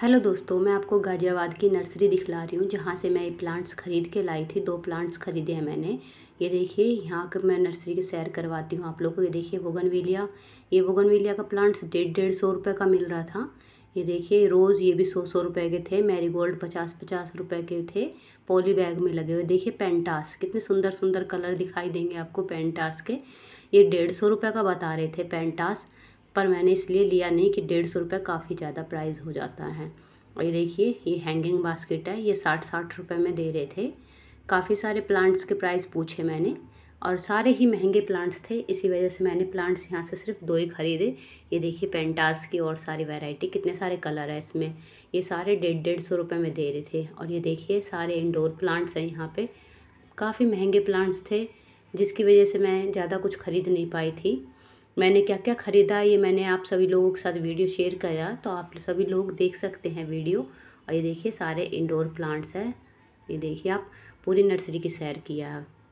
hello दोस्तों मैं आपको गाज़ियाबाद की नर्सरी दिखला रही हूँ जहाँ से मैं ये प्लांट्स ख़रीद के लाई थी दो प्लांट्स ख़रीदे हैं मैंने ये देखिए यहाँ के मैं नर्सरी की सैर करवाती हूँ आप लोगों को ये देखिए बोगनवेलिया ये बोगनवेलिया का प्लांट्स डेढ़ डेढ़ सौ रुपये का मिल रहा था ये देखिए रोज़ ये भी सौ सौ रुपये के थे मेरी गोल्ड पचास पचास रुपये के थे पॉली बैग में लगे हुए देखिए पेंटास कितने सुंदर सुंदर कलर दिखाई देंगे आपको पेंटास के ये डेढ़ सौ रुपये का बता रहे थे पेंटास पर मैंने इसलिए लिया नहीं कि डेढ़ सौ रुपये काफ़ी ज़्यादा प्राइस हो जाता है और ये देखिए ये हैंगिंग बास्केट है ये साठ साठ रुपये में दे रहे थे काफ़ी सारे प्लांट्स के प्राइस पूछे मैंने और सारे ही महंगे प्लांट्स थे इसी वजह से मैंने प्लांट्स यहाँ से सिर्फ दो ही ख़रीदे ये देखिए पेंटास की और सारी वैरायटी कितने सारे कलर है इसमें ये सारे डेढ़ डेढ़ सौ रुपये में दे रहे थे और ये देखिए सारे इंडोर प्लांट्स हैं यहाँ पे काफ़ी महंगे प्लांट्स थे जिसकी वजह से मैं ज़्यादा कुछ ख़रीद नहीं पाई थी मैंने क्या क्या ख़रीदा ये मैंने आप सभी लोगों के साथ वीडियो शेयर करा तो आप सभी लोग देख सकते हैं वीडियो और ये देखिए सारे इंडोर प्लांट्स हैं ये देखिए आप पूरी नर्सरी की सैर किया है